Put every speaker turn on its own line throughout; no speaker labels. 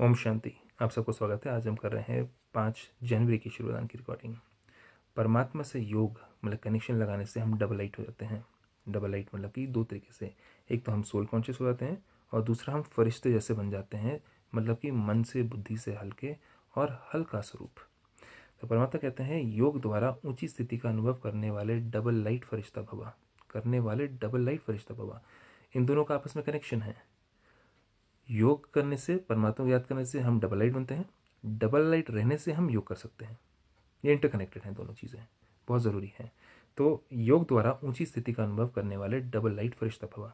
ओम शांति आप सबको स्वागत है आज हम कर रहे हैं पाँच जनवरी की शुरुआत की रिकॉर्डिंग परमात्मा से योग मतलब कनेक्शन लगाने से हम डबल लाइट हो जाते हैं डबल लाइट मतलब कि दो तरीके से एक तो हम सोल कॉन्शियस हो जाते हैं और दूसरा हम फरिश्ते जैसे बन जाते हैं मतलब कि मन से बुद्धि से हल्के और हल्का स्वरूप तो परमात्मा कहते हैं योग द्वारा ऊंची स्थिति का अनुभव करने वाले डबल लाइट फरिश्ता भवा करने वाले डबल लाइट फरिश्ता भवा इन दोनों का आपस में कनेक्शन है योग करने से परमात्मा को याद करने से हम डबल लाइट बनते हैं डबल लाइट रहने से हम योग कर सकते हैं ये इंटरकनेक्टेड हैं दोनों चीज़ें बहुत ज़रूरी हैं तो योग द्वारा ऊंची स्थिति का अनुभव करने वाले डबल लाइट फरिश्ता भवा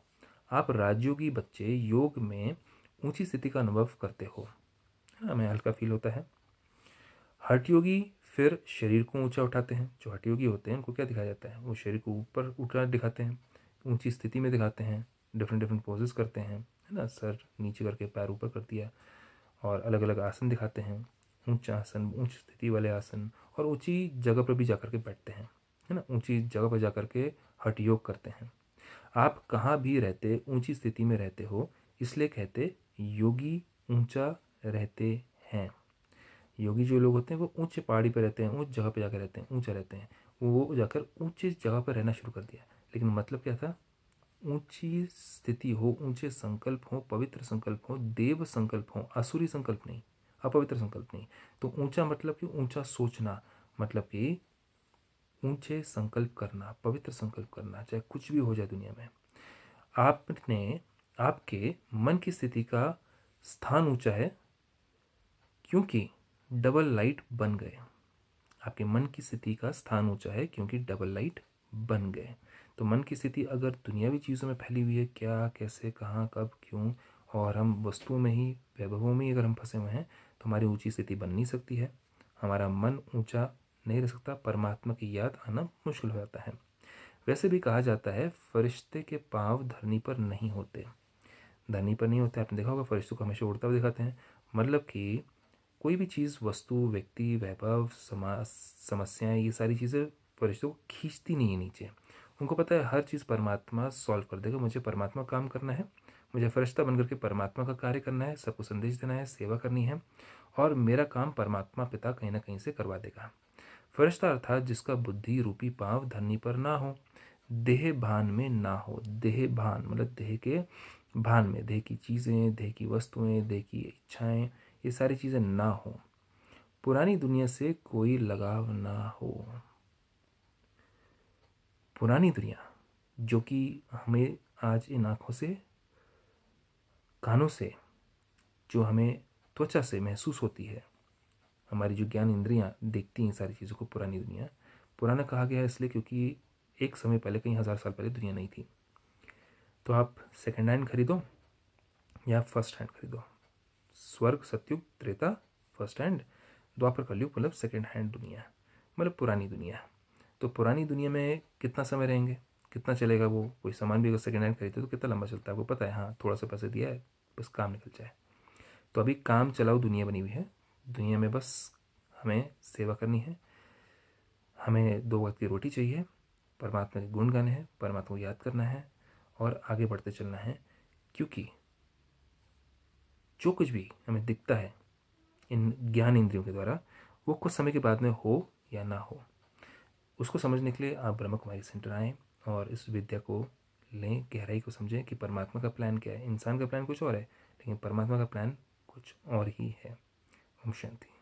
आप राजयोगी बच्चे योग में ऊंची स्थिति का अनुभव करते हो हाँ, हमें हल्का फील होता है हट योगी फिर शरीर को ऊंचा उठाते हैं जो हट योगी होते हैं उनको क्या दिखाया जाता है वो शरीर को ऊपर उठा दिखाते हैं ऊंची स्थिति में दिखाते हैं डिफरेंट डिफरेंट पोजेस करते हैं है ना सर नीचे करके पैर ऊपर कर दिया और अलग अलग आसन दिखाते हैं ऊंच आसन ऊंच स्थिति वाले आसन और ऊंची जगह पर भी जा कर के बैठते हैं है ना ऊंची जगह पर जा कर के हट योग करते हैं आप कहाँ भी रहते ऊंची स्थिति में रहते हो इसलिए कहते योगी ऊंचा रहते हैं योगी जो लोग होते हैं वो ऊंचे पहाड़ी पर रहते हैं ऊंच जगह पर जाकर रहते हैं ऊंचा रहते हैं वो जाकर ऊंची जगह पर रहना शुरू कर दिया लेकिन मतलब क्या था ऊंची स्थिति हो ऊंचे संकल्प हो पवित्र संकल्प हो देव संकल्प हो असुरी संकल्प नहीं अपवित्र संकल्प नहीं तो ऊंचा मतलब कि ऊंचा सोचना मतलब कि ऊंचे संकल्प करना पवित्र संकल्प करना चाहे कुछ भी हो जाए दुनिया में आपने आपके मन की स्थिति का स्थान ऊंचा है क्योंकि डबल लाइट बन गए आपके मन की स्थिति का स्थान ऊंचा है क्योंकि डबल लाइट बन गए तो मन की स्थिति अगर दुनियावी चीज़ों में फैली हुई है क्या कैसे कहाँ कब क्यों और हम वस्तुओं में ही वैभवों में ही अगर हम फंसे हुए हैं तो हमारी ऊँची स्थिति बन नहीं सकती है हमारा मन ऊँचा नहीं रह सकता परमात्मा की याद आना मुश्किल हो जाता है वैसे भी कहा जाता है फरिश्ते के पाँव धरनी पर नहीं होते धरनी पर नहीं होते आपने देखा होगा फरिश्तों को हमेशा उड़ता हुआ दिखाते हैं मतलब कि कोई भी चीज़ वस्तु व्यक्ति वैभव समाज समस्याएं ये सारी चीज़ें फरिश्तों को खींचती नहीं है नीचे उनको पता है हर चीज़ परमात्मा सॉल्व कर देगा मुझे परमात्मा काम करना है मुझे फरिश्ता बनकर के परमात्मा का कार्य करना है सबको संदेश देना है सेवा करनी है और मेरा काम परमात्मा पिता कहीं ना कहीं से करवा देगा फरिश्ता अर्थात जिसका बुद्धि रूपी पाँव धरनी पर ना हो देह भान में ना हो देह भान मतलब देह के भान में देह की चीज़ें देह की वस्तुएं देह की इच्छाएं ये सारी चीज़ें ना हो पुरानी दुनिया से कोई लगाव ना हो पुरानी दुनिया जो कि हमें आज इन आँखों से कानों से जो हमें त्वचा से महसूस होती है हमारी जो ज्ञान इंद्रियां देखती हैं सारी चीज़ों को पुरानी दुनिया पुराना कहा गया है इसलिए क्योंकि एक समय पहले कई हज़ार साल पहले दुनिया नहीं थी तो आप सेकेंड हैंड खरीदो या फर्स्ट हैंड खरीदो स्वर्ग सत्युग त्रेता फर्स्ट हैंड द्वापर कलयुग मतलब सेकेंड हैंड दुनिया मतलब पुरानी दुनिया तो पुरानी दुनिया में कितना समय रहेंगे कितना चलेगा वो कोई सामान भी अगर सेकेंड हैंड खरीदते तो कितना लंबा चलता है आपको पता है हाँ थोड़ा सा पैसे दिया है बस काम निकल जाए तो अभी काम चलाओ दुनिया बनी हुई है दुनिया में बस हमें सेवा करनी है हमें दो वक्त की रोटी चाहिए परमात्मा के गुण गाने हैं परमात्मा को याद करना है और आगे बढ़ते चलना है क्योंकि जो कुछ भी हमें दिखता है इन ज्ञान इंद्रियों के द्वारा वो कुछ समय के बाद में हो या ना हो उसको समझने के लिए आप ब्रह्म कुमारी सेंटर आएँ और इस विद्या को लें गहराई को समझें कि परमात्मा का प्लान क्या है इंसान का प्लान कुछ और है लेकिन परमात्मा का प्लान कुछ और ही है ओम शांति